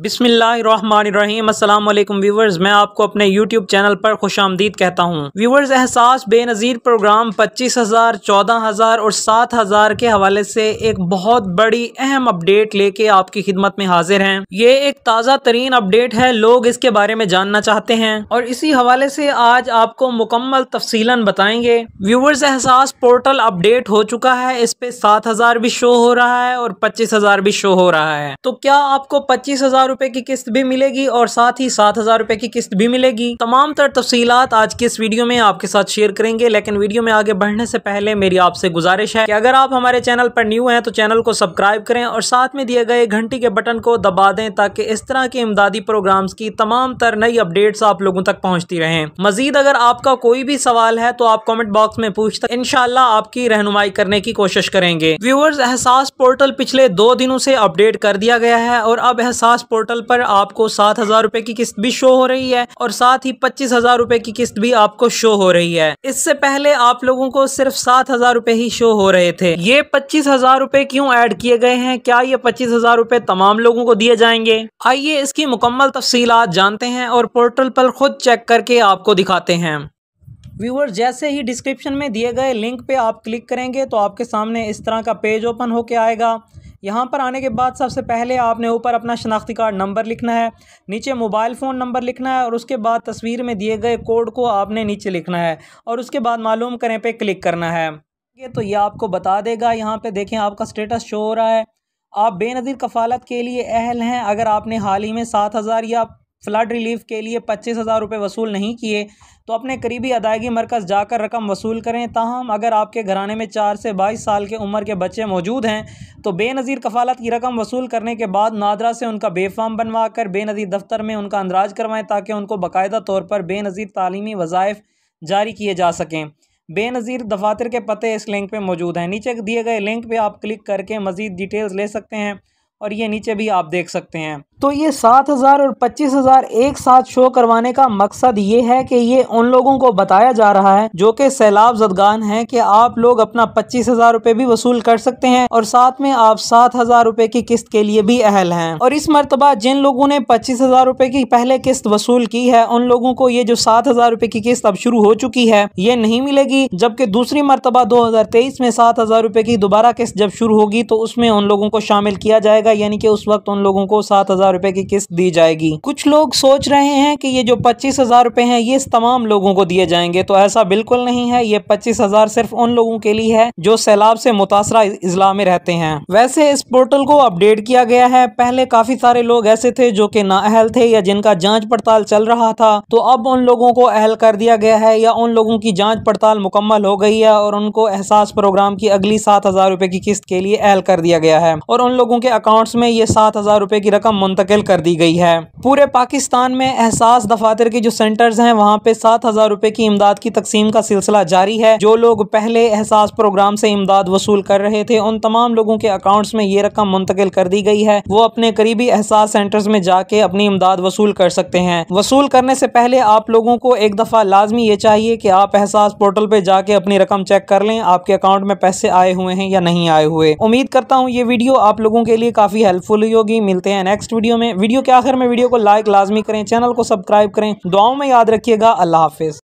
बिसमीम अल्लाम व्यूवर्स मैं आपको अपने YouTube चैनल पर खुश आमदीद कहता हूँ व्यूवर्स एहसास बेनज़ीर प्रोग्राम पच्चीस हज़ार चौदह हज़ार और सात हज़ार के हवाले से एक बहुत बड़ी अहम अपडेट लेके आपकी खिदमत में हाजिर हैं ये एक ताज़ा तरीन अपडेट है लोग इसके बारे में जानना चाहते हैं और इसी हवाले से आज आपको मुकम्मल तफसीला बताएंगे व्यूवर्स एहसास पोर्टल अपडेट हो चुका है इस पे सात हज़ार भी शो हो रहा है और पच्चीस हज़ार भी शो हो रहा है तो क्या आपको पच्चीस हज़ार हज़ार रूपए की किस्त भी मिलेगी और साथ ही सात हज़ार रूपए की किस्त भी मिलेगी तमाम तर तफसीत आज की इस वीडियो में आपके साथ शेयर करेंगे लेकिन वीडियो में आगे बढ़ने से पहले मेरी आपसे गुजारिश है कि अगर आप हमारे चैनल पर न्यू हैं तो चैनल को सब्सक्राइब करें और साथ में दिए गए घंटी के बटन को दबा दें ताकि इस तरह के इमदादी प्रोग्राम की तमाम तर नई अपडेट आप लोगों तक पहुँचती रहे मजीद अगर आपका कोई भी सवाल है तो आप कॉमेंट बॉक्स में पूछते इनशाला आपकी रहनुमाई करने की कोशिश करेंगे व्यूअर्स एहसास पोर्टल पिछले दो दिनों से अपडेट कर दिया गया है और अब एहसास पोर्टल पर आपको सात हज़ार रूपए की किस्त भी शो हो रही है और साथ ही पच्चीस हज़ार रूपए की किस्त भी आपको शो हो रही है इससे पहले आप लोगों को सिर्फ सात हज़ार रूपए ही शो हो रहे थे ये पच्चीस हज़ार रूपए क्यूँ एड किए गए हैं क्या ये पच्चीस हज़ार रूपए तमाम लोगों को दिए जाएंगे आइए इसकी मुकम्मल तफसी जानते हैं और पोर्टल पर खुद चेक करके आपको दिखाते हैं व्यूअर जैसे ही डिस्क्रिप्शन में दिए गए लिंक पे आप क्लिक करेंगे तो आपके सामने इस तरह का पेज ओपन होके आएगा यहाँ पर आने के बाद सबसे पहले आपने ऊपर अपना शनाख्ती कार्ड नंबर लिखना है नीचे मोबाइल फ़ोन नंबर लिखना है और उसके बाद तस्वीर में दिए गए कोड को आपने नीचे लिखना है और उसके बाद मालूम करें पे क्लिक करना है ये तो ये आपको बता देगा यहाँ पे देखें आपका स्टेटस शो हो रहा है आप बेनज़ीर कफ़ालत के लिए अहल हैं अगर आपने हाल ही में सात हज़ार या फ्लड रिलीफ के लिए पच्चीस हज़ार रुपये वसूल नहीं किए तो अपने करीबी अदायगी मरकज़ जाकर रकम वसूल करें ताहम अगर आपके घराने में चार से बाईस साल के उम्र के बच्चे मौजूद हैं तो बेनज़ीर कफालत की रकम वसूल करने के बाद नादरा से उनका बेफाम बनवा कर बेनज़ीर दफ्तर में उनका अंदराज करवाएँ ताकि उनको बाकायदा तौर पर बेनज़ीर तलीमी वज़ाइफ जारी किए जा सकें बेनज़ीर दफातर के पते इस लिंक पर मौजूद हैं नीचे दिए गए लिंक पर आप क्लिक करके मज़ीद डिटेल्स ले सकते हैं और ये नीचे भी आप देख सकते हैं तो ये सात हज़ार और पच्चीस हज़ार एक साथ शो करवाने का मकसद ये है कि ये उन लोगों को बताया जा रहा है जो कि सैलाब जदगान है कि आप लोग अपना पच्चीस हज़ार रूपए भी वसूल कर सकते हैं और साथ में आप सात हज़ार रूपए की किस्त के लिए भी अहल हैं और इस मरतबा जिन लोगों ने पच्चीस हज़ार रूपए की पहले किस्त वसूल की है उन लोगों को ये जो सात हज़ार रूपए की किस्त अब शुरू हो चुकी है ये नहीं मिलेगी जबकि दूसरी मरतबा दो हज़ार तेईस में सात हज़ार रूपए की दोबारा किस्त जब शुरू होगी तो उसमें उन लोगों को शामिल किया जाएगा जाएगा यानी कि उस वक्त उन लोगों को सात हजार रुपए की किस्त दी जाएगी कुछ लोग सोच रहे हैं कि ये जो पच्चीस हजार रुपए है ये तमाम लोगों को दिए जाएंगे तो ऐसा बिल्कुल नहीं है ये पच्चीस हजार सिर्फ उन लोगों के लिए है जो सैलाब से मुतासरा इजला में रहते हैं वैसे इस पोर्टल को अपडेट किया गया है पहले काफी सारे लोग ऐसे थे जो कि नाअहल थे या जिनका जाँच पड़ताल चल रहा था तो अब उन लोगों को अहल कर दिया गया है या उन लोगों की जाँच पड़ताल मुकम्मल हो गई है और उनको एहसास प्रोग्राम की अगली सात हजार रुपए की किस्त के लिए अहल कर दिया गया है और उन लोगों के अकाउंट अकाउंट्स में ये सात हज़ार रुपए की रकम मुंतकिल कर दी गई है पूरे पाकिस्तान में एहसास दफातर के जो सेंटर्स हैं वहाँ पे सात हज़ार रुपए की इमदाद की तकसीम का सिलसिला जारी है जो लोग पहले एहसास प्रोग्राम से इमदाद वसूल कर रहे थे उन तमाम लोगों के अकाउंट्स में ये रकम मुंतकिल कर दी गई है वो अपने करीबी एहसास सेंटर्स में जाके अपनी इमदाद वसूल कर सकते हैं वसूल करने से पहले आप लोगों को एक दफ़ा लाजमी ये चाहिए की आप एहसास पोर्टल पे जाके अपनी रकम चेक कर लें आपके अकाउंट में पैसे आए हुए हैं या नहीं आए हुए उम्मीद करता हूँ ये वीडियो आप लोगों के लिए काफ़ी हेल्पफुल होगी मिलते हैं नेक्स्ट वीडियो में वीडियो के आखिर में वीडियो को लाइक लाजमी करें चैनल को सब्सक्राइब करें दुआओं में याद रखिएगा अल्लाह हाफिज़